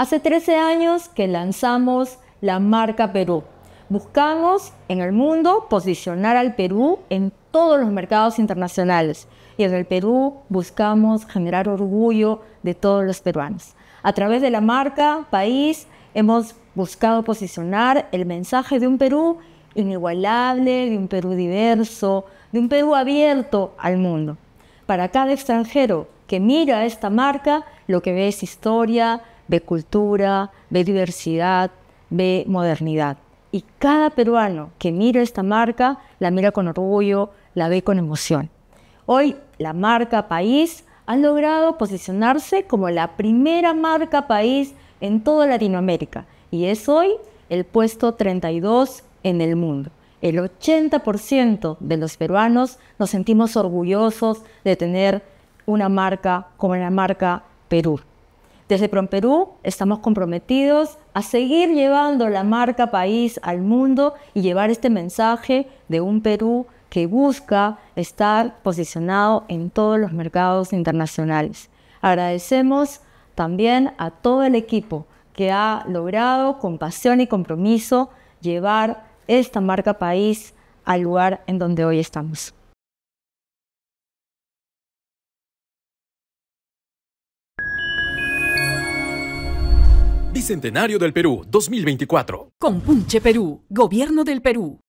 Hace 13 años que lanzamos la marca Perú. Buscamos en el mundo posicionar al Perú en todos los mercados internacionales y en el Perú buscamos generar orgullo de todos los peruanos. A través de la marca País hemos buscado posicionar el mensaje de un Perú inigualable, de un Perú diverso, de un Perú abierto al mundo. Para cada extranjero que mira esta marca, lo que ve es historia, ve cultura, ve diversidad, ve modernidad. Y cada peruano que mira esta marca la mira con orgullo, la ve con emoción. Hoy la marca país ha logrado posicionarse como la primera marca país en toda Latinoamérica y es hoy el puesto 32 en el mundo. El 80% de los peruanos nos sentimos orgullosos de tener una marca como la marca Perú. Desde PromPerú estamos comprometidos a seguir llevando la marca país al mundo y llevar este mensaje de un Perú que busca estar posicionado en todos los mercados internacionales. Agradecemos también a todo el equipo que ha logrado con pasión y compromiso llevar esta marca país al lugar en donde hoy estamos. Bicentenario del Perú 2024. Con Punche Perú, Gobierno del Perú.